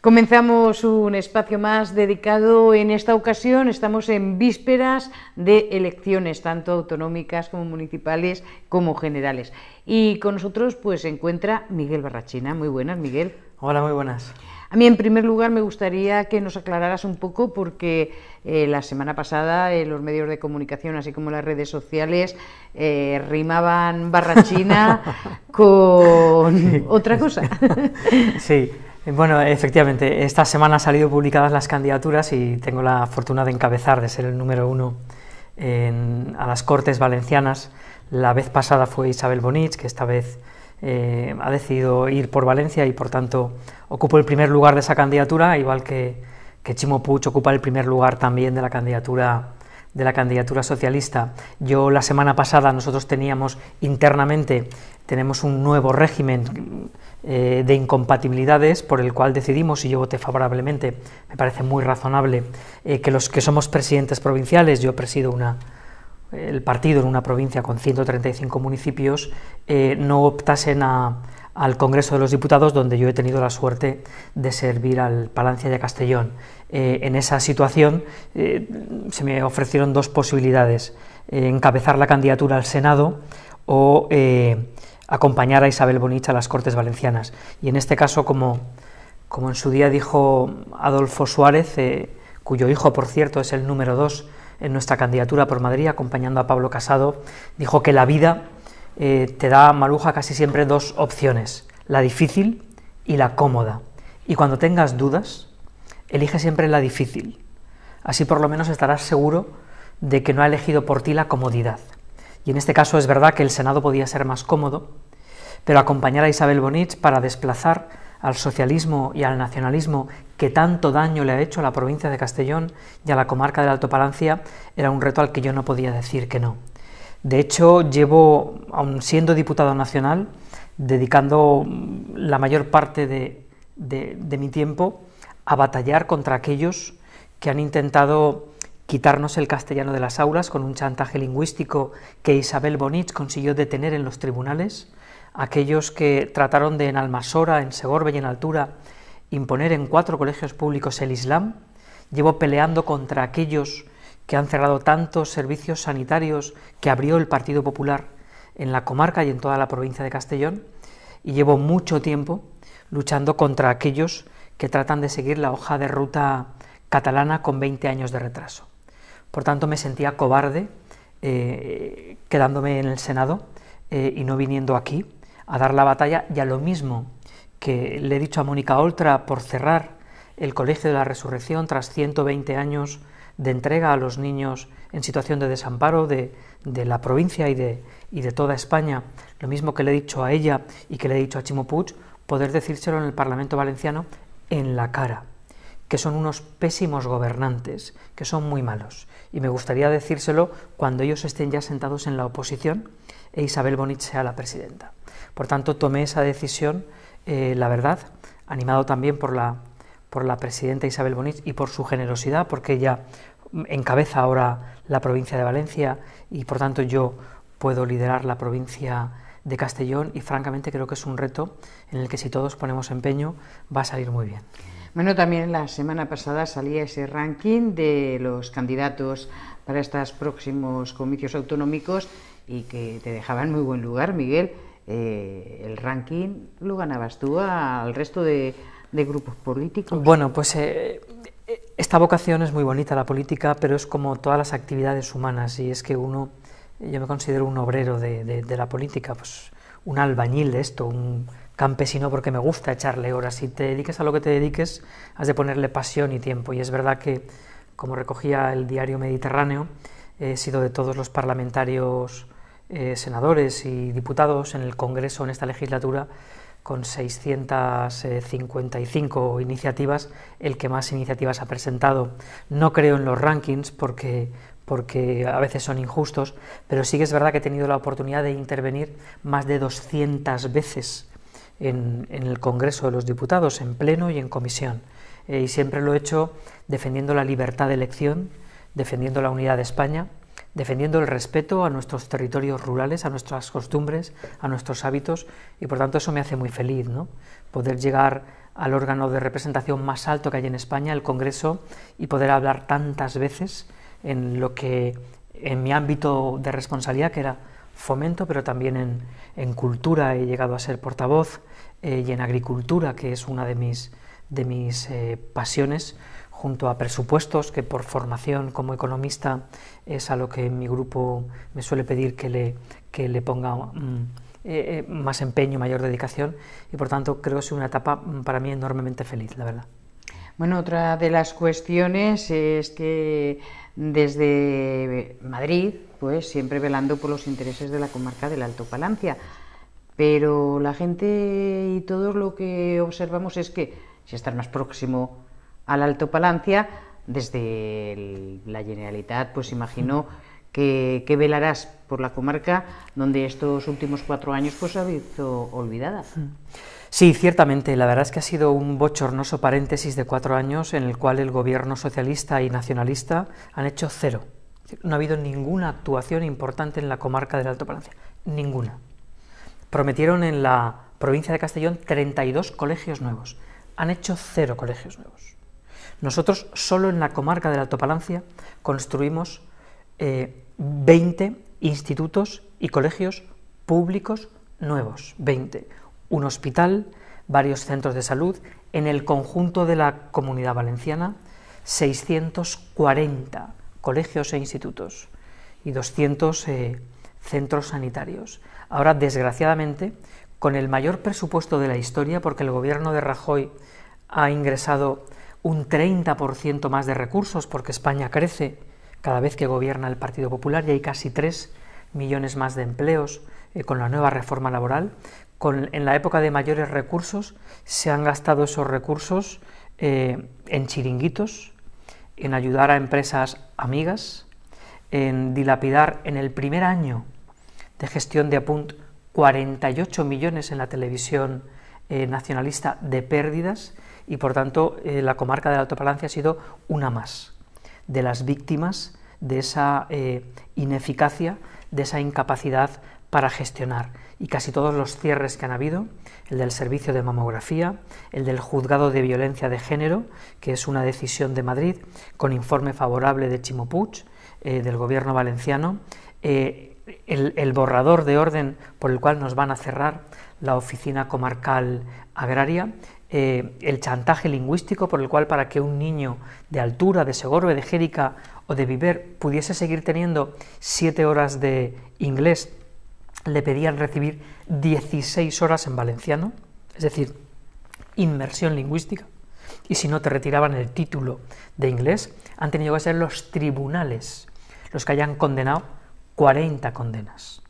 Comenzamos un espacio más dedicado en esta ocasión, estamos en vísperas de elecciones, tanto autonómicas como municipales como generales. Y con nosotros pues se encuentra Miguel Barrachina. Muy buenas, Miguel. Hola, muy buenas. A mí, en primer lugar, me gustaría que nos aclararas un poco, porque eh, la semana pasada eh, los medios de comunicación, así como las redes sociales, eh, rimaban barra china con otra cosa. sí, bueno, efectivamente, esta semana han salido publicadas las candidaturas y tengo la fortuna de encabezar, de ser el número uno a las Cortes Valencianas. La vez pasada fue Isabel Bonich, que esta vez eh, ha decidido ir por Valencia y por tanto ocupo el primer lugar de esa candidatura, igual que, Chimo puch ocupa el primer lugar también de la candidatura de la candidatura socialista. Yo la semana pasada nosotros teníamos internamente tenemos un nuevo régimen eh, de incompatibilidades por el cual decidimos, y yo voté favorablemente, me parece muy razonable, eh, que los que somos presidentes provinciales, yo presido una, el partido en una provincia con 135 municipios eh, no optasen al Congreso de los Diputados, donde yo he tenido la suerte de servir al Palancia de Castellón. Eh, en esa situación eh, se me ofrecieron dos posibilidades, encabezar la candidatura al Senado o acompañar a Isabel Bonich a las Cortes Valencianas. Y en este caso, como, como en su día dijo Adolfo Suárez, cuyo hijo, por cierto, es el número dos, en nuestra candidatura por Madrid, acompañando a Pablo Casado, dijo que la vida eh, te da, maluja casi siempre dos opciones, la difícil y la cómoda. Y cuando tengas dudas, elige siempre la difícil. Así por lo menos estarás seguro de que no ha elegido por ti la comodidad. Y en este caso es verdad que el Senado podía ser más cómodo, pero acompañar a Isabel Bonich para desplazar al socialismo y al nacionalismo que tanto daño le ha hecho a la provincia de Castellón y a la comarca del Alto Palancia era un reto al que yo no podía decir que no. De hecho, llevo, aun siendo diputado nacional, dedicando mm, la mayor parte de, de mi tiempo a batallar contra aquellos que han intentado quitarnos el castellano de las aulas con un chantaje lingüístico que Isabel Bonich consiguió detener en los tribunales, aquellos que trataron de en Almasora, en Segorbe y en Altura imponer en cuatro colegios públicos el Islam, llevo peleando contra aquellos que han cerrado tantos servicios sanitarios que abrió el Partido Popular en la comarca y en toda la provincia de Castellón, y llevo mucho tiempo luchando contra aquellos que tratan de seguir la hoja de ruta catalana con 20 años de retraso. Por tanto, me sentía cobarde eh, quedándome en el Senado eh, y no viniendo aquí a dar la batalla y a lo mismo que le he dicho a Mónica Oltra por cerrar el Colegio de la Resurrección tras 120 años de entrega a los niños en situación de desamparo de, la provincia y de, toda España, lo mismo que le he dicho a ella y que le he dicho a Chimo Puig, poder decírselo en el Parlamento Valenciano en la cara, que son unos pésimos gobernantes, que son muy malos. Y me gustaría decírselo cuando ellos estén ya sentados en la oposición e Isabel Bonich sea la presidenta. Por tanto, tomé esa decisión, eh, la verdad, animado también por la, por la presidenta Isabel Bonich y por su generosidad, porque ella encabeza ahora la provincia de Valencia y por tanto yo puedo liderar la provincia de Castellón y francamente creo que es un reto en el que si todos ponemos empeño va a salir muy bien. Bueno, también la semana pasada salía ese ranking de los candidatos para estos próximos comicios autonómicos y que te dejaba en muy buen lugar, Miguel. Eh, el ranking lo ganabas tú al resto de, grupos políticos. Bueno, pues eh, eh, esta vocación es muy bonita, la política, pero es como todas las actividades humanas y es que uno, yo me considero un obrero de, la política, pues un albañil de esto, un campesino porque me gusta echarle horas. Si te dediques a lo que te dediques, has de ponerle pasión y tiempo. Y es verdad que, como recogía el diario Mediterráneo, he sido de todos los parlamentarios eh, senadores y diputados en el Congreso en esta legislatura con 655 iniciativas, el que más iniciativas ha presentado. No creo en los rankings porque, porque a veces son injustos, pero sí que es verdad que he tenido la oportunidad de intervenir más de 200 veces en, el Congreso de los Diputados, en pleno y en comisión. Eh, y siempre lo he hecho defendiendo la libertad de elección, defendiendo la unidad de España, defendiendo el respeto a nuestros territorios rurales, a nuestras costumbres, a nuestros hábitos, y por tanto eso me hace muy feliz, Poder llegar al órgano de representación más alto que hay en España, el Congreso, y poder hablar tantas veces en lo que en mi ámbito de responsabilidad, que era fomento, pero también en, cultura he llegado a ser portavoz, eh, y en agricultura, que es una de mis, de mis eh, pasiones, junto a presupuestos, que por formación como economista es a lo que mi grupo me suele pedir que le, que le ponga mm, eh, eh, más empeño, mayor dedicación, y por tanto creo que es una etapa mm, para mí enormemente feliz, la verdad. Bueno, otra de las cuestiones es que desde Madrid, pues siempre velando por los intereses de la comarca del Alto Palancia, pero la gente y todo lo que observamos es que si estás más próximo al Alto Palancia, desde la Generalitat, pues imagino que, velarás por la comarca donde estos últimos cuatro años pues ha visto olvidada. Sí, ciertamente. La verdad es que ha sido un bochornoso paréntesis de cuatro años en el cual el gobierno socialista y nacionalista han hecho cero. No ha habido ninguna actuación importante en la comarca del Alto Palancia. Ninguna. Prometieron en la provincia de Castellón 32 colegios nuevos. Han hecho cero colegios nuevos. Nosotros solo en la comarca de la topalancia construimos 20 eh, institutos y colegios públicos nuevos, 20. Un hospital, varios centros de salud, en el conjunto de la comunidad valenciana, 640 colegios e institutos y 200 eh, centros sanitarios. Ahora, desgraciadamente, con el mayor presupuesto de la historia, porque el gobierno de Rajoy ha ingresado un 30% más de recursos, porque España crece cada vez que gobierna el Partido Popular y hay casi 3 millones más de empleos eh, con la nueva reforma laboral. en la época de mayores recursos se han gastado esos recursos eh, en chiringuitos, en ayudar a empresas amigas, en dilapidar en el primer año de gestión de Apunt 48 millones en la televisión eh, nacionalista de pérdidas y por tanto eh, la comarca del Alto Palancia ha sido una más de las víctimas de esa eh, ineficacia, de esa incapacidad para gestionar. Y casi todos los cierres que han habido, el del servicio de mamografía, el del juzgado de violencia de género, que es una decisión de Madrid, con informe favorable de Chimopuch, eh, del gobierno valenciano, el, borrador de orden por el cual nos van a cerrar la oficina comarcal agraria eh, el chantaje lingüístico por el cual para que un niño de altura, de Segorbe, de Jérica o de Viver pudiese seguir teniendo siete horas de inglés, le pedían recibir 16 horas en valenciano, es decir, inmersión lingüística, y si no te retiraban el título de inglés, han tenido que ser los tribunales los que hayan condenado 40 condenas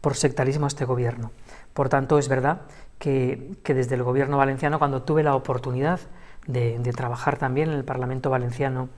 por sectarismo este gobierno. Por tanto, es verdad que, desde el gobierno valenciano, cuando tuve la oportunidad de, trabajar también en el Parlamento valenciano,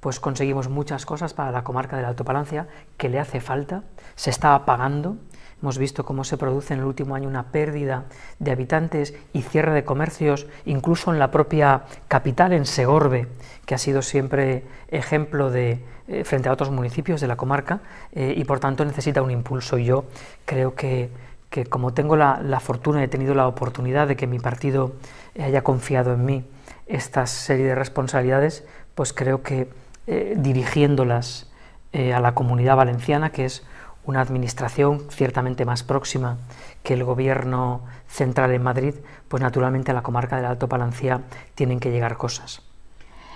pues conseguimos muchas cosas para la comarca de la Palancia que le hace falta, se está apagando. Hemos visto cómo se produce en el último año una pérdida de habitantes y cierre de comercios, incluso en la propia capital, en Segorbe, que ha sido siempre ejemplo de, eh, frente a otros municipios de la comarca, eh, y por tanto necesita un impulso. Y yo creo que que como tengo la, la fortuna, he tenido la oportunidad de que mi partido haya confiado en mí esta serie de responsabilidades, pues creo que eh, dirigiéndolas eh, a la comunidad valenciana, que es una administración ciertamente más próxima que el gobierno central en Madrid, pues naturalmente a la comarca del Alto Palancia tienen que llegar cosas.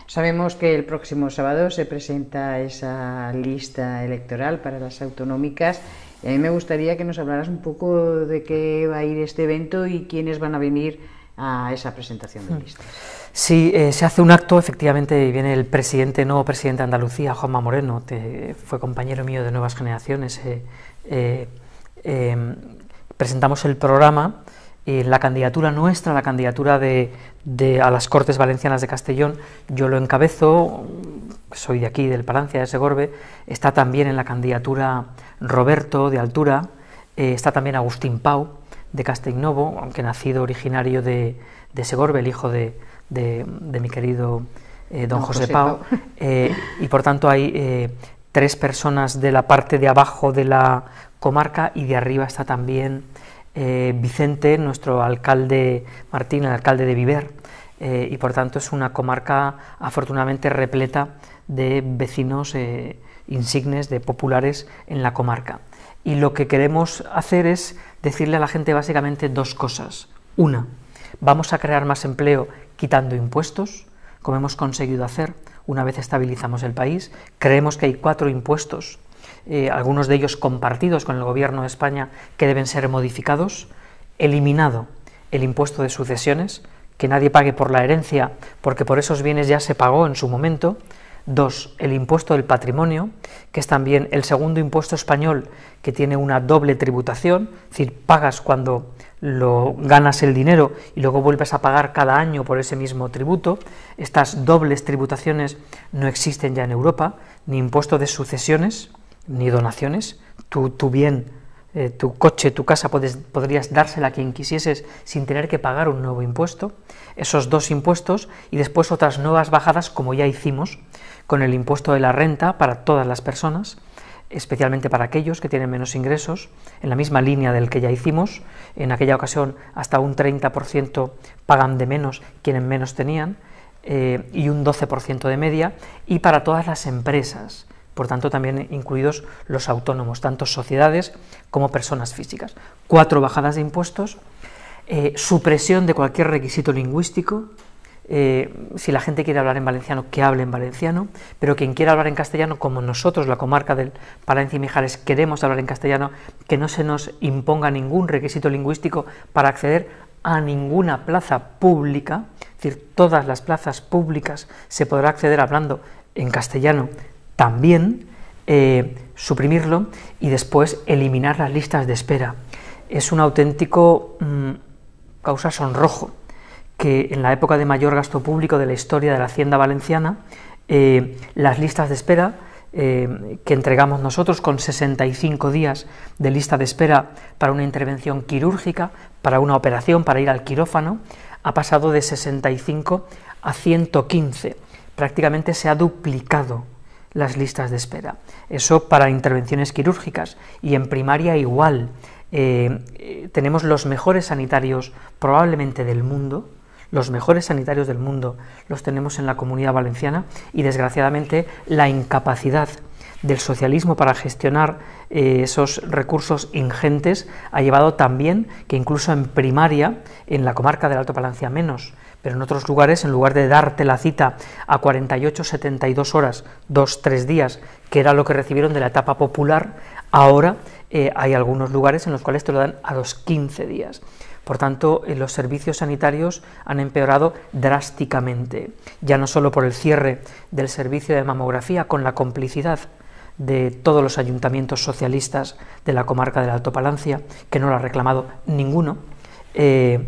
Sabemos que el próximo sábado se presenta esa lista electoral para las autonómicas a eh, mí me gustaría que nos hablaras un poco de qué va a ir este evento y quiénes van a venir a esa presentación de hmm. listas. Sí, eh, se hace un acto, efectivamente, viene el presidente, nuevo presidente de Andalucía, Juanma Moreno, que fue compañero mío de Nuevas Generaciones. Eh, em, presentamos el programa y la candidatura nuestra, la candidatura de, de, a las Cortes Valencianas de Castellón, yo lo encabezo, soy de aquí, del Palancia de Segorbe, está también en la candidatura Roberto de Altura, eh, está también Agustín Pau de Castelnovo, aunque nacido originario de, Segorbe, el hijo de, mi querido eh, don, José, Pau, eh, y por tanto hay tres personas de la parte de abajo de la comarca y de arriba está también Vicente, nuestro alcalde Martín, el alcalde de Viver, y por tanto es una comarca afortunadamente repleta de vecinos eh, insignes, de populares en la comarca. Y lo que queremos hacer es decirle a la gente básicamente dos cosas. Una, vamos a crear más empleo quitando impuestos, como hemos conseguido hacer una vez estabilizamos el país. Creemos que hay cuatro impuestos, eh, algunos de ellos compartidos con el Gobierno de España, que deben ser modificados. Eliminado el impuesto de sucesiones, que nadie pague por la herencia, porque por esos bienes ya se pagó en su momento. Dos, el impuesto del patrimonio, que es también el segundo impuesto español que tiene una doble tributación, es decir, pagas cuando lo ganas el dinero y luego vuelves a pagar cada año por ese mismo tributo. Estas dobles tributaciones no existen ya en Europa, ni impuesto de sucesiones, ni donaciones. tu bien eh, tu coche, tu casa, podrías dársela a quien quisieses sin tener que pagar un nuevo impuesto, esos dos impuestos y después otras nuevas bajadas como ya hicimos con el impuesto de la renta para todas las personas, especialmente para aquellos que tienen menos ingresos, en la misma línea del que ya hicimos, en aquella ocasión hasta un 30% pagan de menos quienes menos tenían eh, y un 12% de media, y para todas las empresas por tanto también incluidos los autónomos, tanto sociedades como personas físicas. Cuatro bajadas de impuestos, eh, supresión de cualquier requisito lingüístico, eh, si la gente quiere hablar en valenciano, que hable en valenciano, pero quien quiera hablar en castellano, como nosotros, la comarca del Palencia y Mijares, queremos hablar en castellano, que no se nos imponga ningún requisito lingüístico para acceder a ninguna plaza pública, es decir, todas las plazas públicas se podrá acceder hablando en castellano también eh, suprimirlo y después eliminar las listas de espera. Es un auténtico mm, causa sonrojo que en la época de mayor gasto público de la historia de la Hacienda Valenciana, eh, las listas de espera eh, que entregamos nosotros con 65 días de lista de espera para una intervención quirúrgica, para una operación, para ir al quirófano, ha pasado de 65 a 115. Prácticamente se ha duplicado las listas de espera. Eso para intervenciones quirúrgicas y en primaria igual. Eh, tenemos los mejores sanitarios probablemente del mundo, los mejores sanitarios del mundo los tenemos en la comunidad valenciana y desgraciadamente la incapacidad del socialismo para gestionar eh, esos recursos ingentes ha llevado también que incluso en primaria, en la comarca del Alto Palancia menos, pero en otros lugares, en lugar de darte la cita a 48, 72 horas, 2, 3 días, que era lo que recibieron de la etapa popular, ahora eh, hay algunos lugares en los cuales te lo dan a los 15 días. Por tanto, eh, los servicios sanitarios han empeorado drásticamente, ya no solo por el cierre del servicio de mamografía con la complicidad de todos los ayuntamientos socialistas de la comarca del Alto Palancia, que no lo ha reclamado ninguno, eh,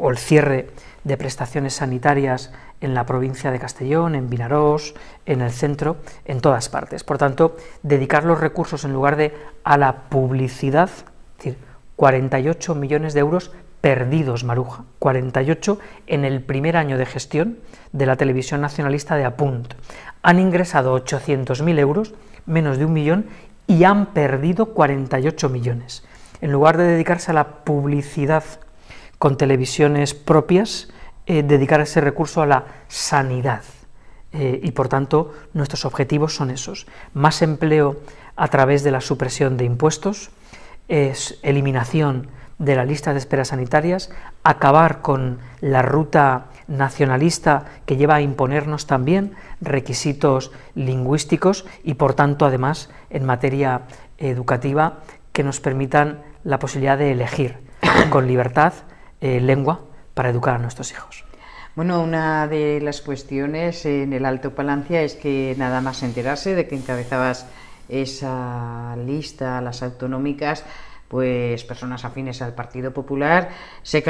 o el cierre de prestaciones sanitarias en la provincia de Castellón, en Vinarós, en el centro, en todas partes. Por tanto, dedicar los recursos en lugar de a la publicidad, es decir, 48 millones de euros perdidos, Maruja, 48 en el primer año de gestión de la televisión nacionalista de Apunt. Han ingresado 800.000 euros, menos de un millón, y han perdido 48 millones. En lugar de dedicarse a la publicidad con televisiones propias, eh, dedicar ese recurso a la sanidad. Eh, y por tanto, nuestros objetivos son esos. Más empleo a través de la supresión de impuestos, es eliminación de la lista de esperas sanitarias, acabar con la ruta nacionalista que lleva a imponernos también requisitos lingüísticos y por tanto además en materia educativa que nos permitan la posibilidad de elegir con libertad eh, lengua para educar a nuestros hijos. Bueno, una de las cuestiones en el Alto Palancia es que nada más enterarse de que encabezabas esa lista, las autonómicas, pues personas afines al Partido Popular se,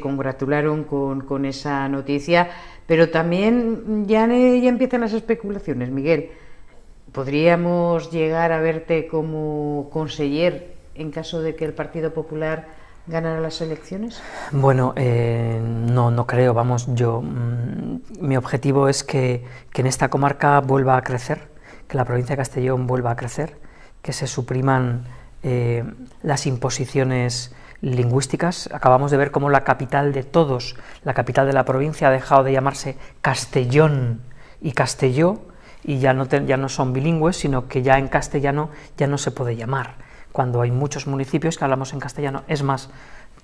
congratularon con, esa noticia, pero también ya, ya empiezan las especulaciones, Miguel. ¿Podríamos llegar a verte como conseller en caso de que el Partido Popular ganar las elecciones? Bueno, eh, no, no creo. Vamos, yo mm, mi objetivo es que, en esta comarca vuelva a crecer, que la provincia de Castellón vuelva a crecer, que se supriman eh, las imposiciones lingüísticas. Acabamos de ver cómo la capital de todos, la capital de la provincia, ha dejado de llamarse Castellón y Castelló y ya no, ya no son bilingües, sino que ya en castellano ya no se puede llamar cuando hay muchos municipios que hablamos en castellano. Es más,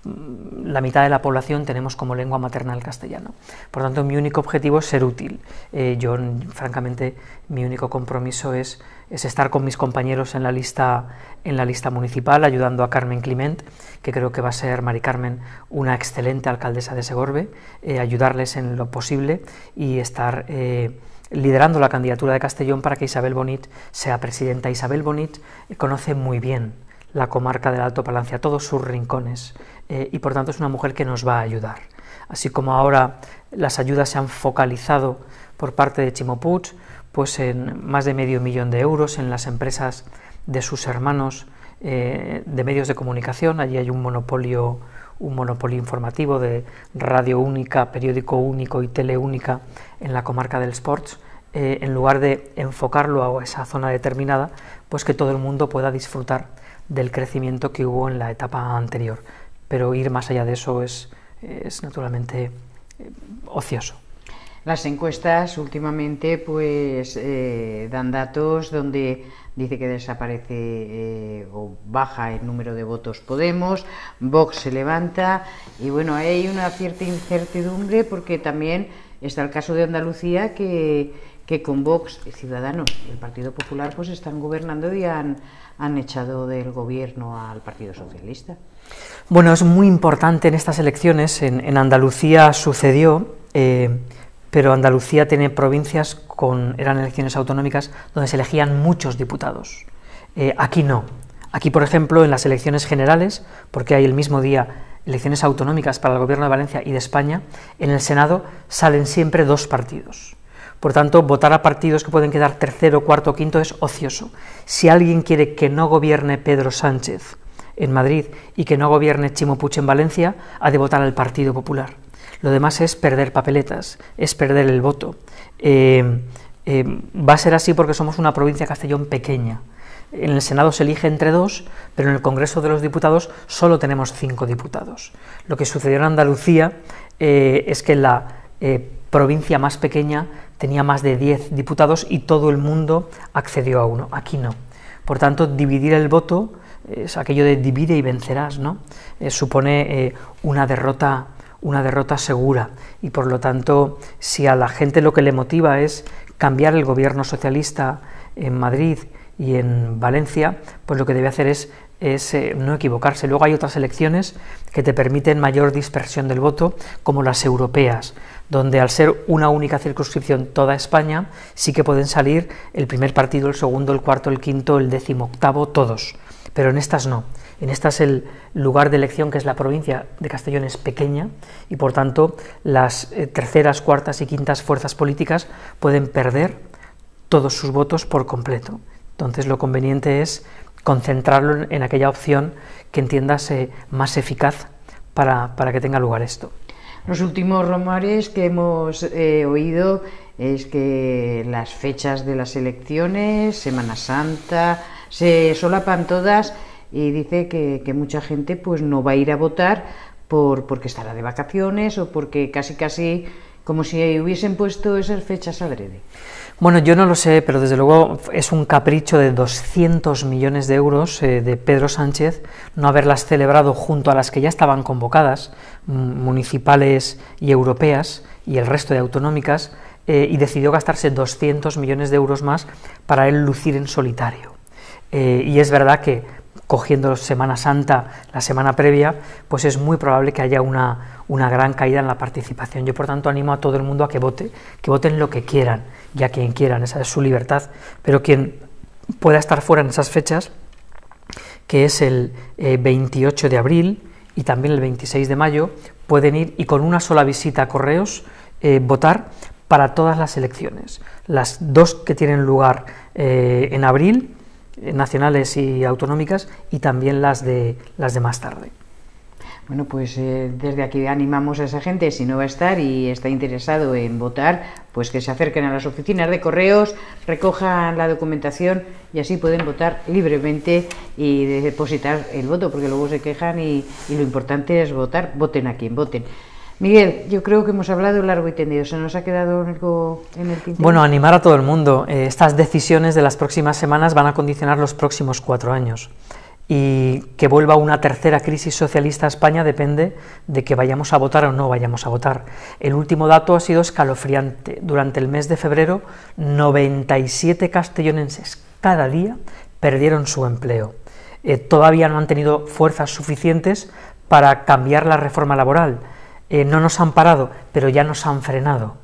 mm, la mitad de la población tenemos como lengua materna el castellano. Por tanto, mi único objetivo es ser útil. Eh, yo, francamente, mi único compromiso es, es, estar con mis compañeros en la, lista, en la lista municipal, ayudando a Carmen Clement, que creo que va a ser, Mari Carmen, una excelente alcaldesa de Segorbe, eh, ayudarles en lo posible y estar... Eh, liderando la candidatura de Castellón para que Isabel Bonit sea presidenta. Isabel Bonit eh, conoce muy bien la comarca del Alto Palancia, todos sus rincones, eh, y por tanto es una mujer que nos va a ayudar. Así como ahora las ayudas se han focalizado por parte de Chimoput pues en más de medio millón de euros en las empresas de sus hermanos eh, de medios de comunicación, allí hay un monopolio un monopolio informativo de radio única, periódico único y tele única en la comarca del Sports, eh, en lugar de enfocarlo a esa zona determinada, pues que todo el mundo pueda disfrutar del crecimiento que hubo en la etapa anterior. Pero ir más allá de eso es, es naturalmente eh, ocioso. Las encuestas últimamente pues eh, dan datos donde dice que desaparece eh, o baja el número de votos Podemos, Vox se levanta y bueno, hay una cierta incertidumbre porque también está el caso de Andalucía que, con Vox, Ciudadanos el Partido Popular pues están gobernando y han, han echado del gobierno al Partido Socialista. Bueno, es muy importante en estas elecciones, en, Andalucía sucedió... Eh, pero Andalucía tiene provincias con, eran elecciones autonómicas donde se elegían muchos diputados. Eh, aquí no. Aquí, por ejemplo, en las elecciones generales, porque hay el mismo día elecciones autonómicas para el Gobierno de Valencia y de España, en el Senado salen siempre dos partidos. Por tanto, votar a partidos que pueden quedar tercero, cuarto, o quinto es ocioso. Si alguien quiere que no gobierne Pedro Sánchez en Madrid y que no gobierne Chimo Puig en Valencia, ha de votar al Partido Popular. Lo demás es perder papeletas, es perder el voto. Eh, eh, va a ser así porque somos una provincia Castellón pequeña. En el Senado se elige entre dos, pero en el Congreso de los Diputados solo tenemos cinco diputados. Lo que sucedió en Andalucía eh, es que la provincia más pequeña tenía más de diez diputados y todo el mundo accedió a uno. Aquí no. Por tanto, dividir el voto es aquello de divide y vencerás, ¿no? supone una derrota una derrota segura y por lo tanto si a la gente lo que le motiva es cambiar el gobierno socialista en Madrid y en Valencia, pues lo que debe hacer es, eh, no equivocarse. Luego hay otras elecciones que te permiten mayor dispersión del voto, como las europeas, donde al ser una única circunscripción toda España, sí que pueden salir el primer partido, el segundo, el cuarto, el quinto, el décimo octavo, todos pero en estas no. En estas el lugar de elección, que es la provincia de Castellón, es pequeña y por tanto las eh, terceras, cuartas y quintas fuerzas políticas pueden perder todos sus votos por completo. Entonces lo conveniente es concentrarlo en aquella opción que entiendas eh, más eficaz para, que tenga lugar esto. Los últimos rumores que hemos eh, oído es que las fechas de las elecciones, Semana Santa, se solapan todas y dice que, mucha gente pues no va a ir a votar por, porque estará de vacaciones o porque casi casi como si hubiesen puesto esas fechas adrede. Bueno, yo no lo sé, pero desde luego es un capricho de 200 millones de euros eh, de Pedro Sánchez no haberlas celebrado junto a las que ya estaban convocadas, mm, municipales y europeas, y el resto de autonómicas, eh, y decidió gastarse 200 millones de euros más para él lucir en solitario. Eh, y es verdad que cogiendo Semana Santa la semana previa, pues es muy probable que haya una, gran caída en la participación. Yo, por tanto, animo a todo el mundo a que vote, que voten lo que quieran y a quien quieran, esa es su libertad. Pero quien pueda estar fuera en esas fechas, que es el 28 eh, de abril y también el 26 de mayo, pueden ir y con una sola visita a correos eh, votar para todas las elecciones. Las dos que tienen lugar en abril nacionales y autonómicas y también las de, las de más tarde. Bueno, pues eh, desde aquí animamos a esa gente, si no va a estar y está interesado en votar, pues que se acerquen a las oficinas de correos, recojan la documentación y así pueden votar libremente y depositar el voto, porque luego se quejan y, y lo importante es votar, voten a quien voten. Miguel, yo creo que hemos hablado largo y tendido. ¿Se nos ha quedado algo en el tintero? Bueno, animar a todo el mundo. Eh, estas decisiones de las próximas semanas van a condicionar los próximos cuatro años. Y que vuelva una tercera crisis socialista a España depende de que vayamos a votar o no vayamos a votar. El último dato ha sido escalofriante. Durante el mes de febrero, 97 castellonenses cada día perdieron su empleo. Eh, todavía no han tenido fuerzas suficientes para cambiar la reforma laboral eh, no nos han parado, pero ya nos han frenado.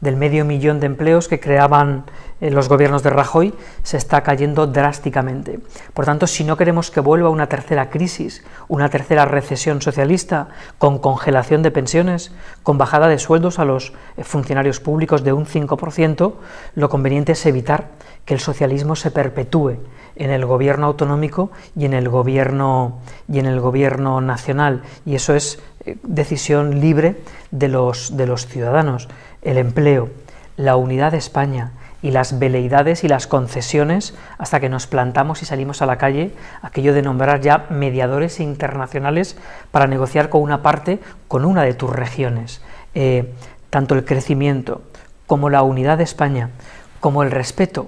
Del medio millón de empleos que creaban eh, los gobiernos de Rajoy, se está cayendo drásticamente. Por tanto, si no queremos que vuelva una tercera crisis, una tercera recesión socialista, con congelación de pensiones, con bajada de sueldos a los eh, funcionarios públicos de un 5%, lo conveniente es evitar que el socialismo se perpetúe en el gobierno autonómico y en el gobierno, y en el gobierno nacional. Y eso es eh, decisión libre de los, de los ciudadanos. El empleo, la unidad de España, y las veleidades y las concesiones hasta que nos plantamos y salimos a la calle, aquello de nombrar ya mediadores internacionales para negociar con una parte, con una de tus regiones. Eh, tanto el crecimiento como la unidad de España, como el respeto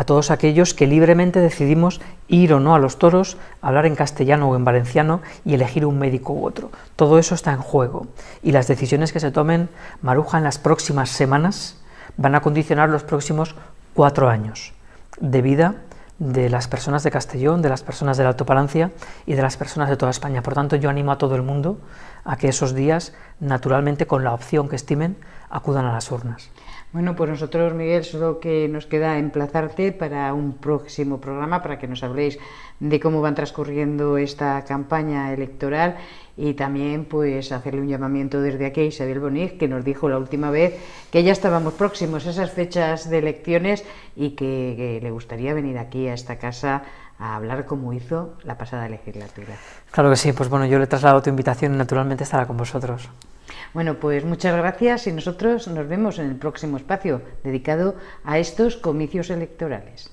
a todos aquellos que libremente decidimos ir o no a los toros, hablar en castellano o en valenciano y elegir un médico u otro. Todo eso está en juego y las decisiones que se tomen, Maruja, en las próximas semanas van a condicionar los próximos cuatro años de vida de las personas de Castellón, de las personas del Alto Palancia y de las personas de toda España. Por tanto, yo animo a todo el mundo a que esos días, naturalmente con la opción que estimen, acudan a las urnas. Bueno, pues nosotros, Miguel, solo que nos queda emplazarte para un próximo programa para que nos habléis de cómo van transcurriendo esta campaña electoral y también pues hacerle un llamamiento desde aquí a Isabel Bonig que nos dijo la última vez que ya estábamos próximos a esas fechas de elecciones y que, le gustaría venir aquí a esta casa a hablar como hizo la pasada legislatura. Claro que sí, pues bueno, yo le traslado tu invitación y naturalmente estará con vosotros. Bueno, pues muchas gracias y nosotros nos vemos en el próximo espacio dedicado a estos comicios electorales.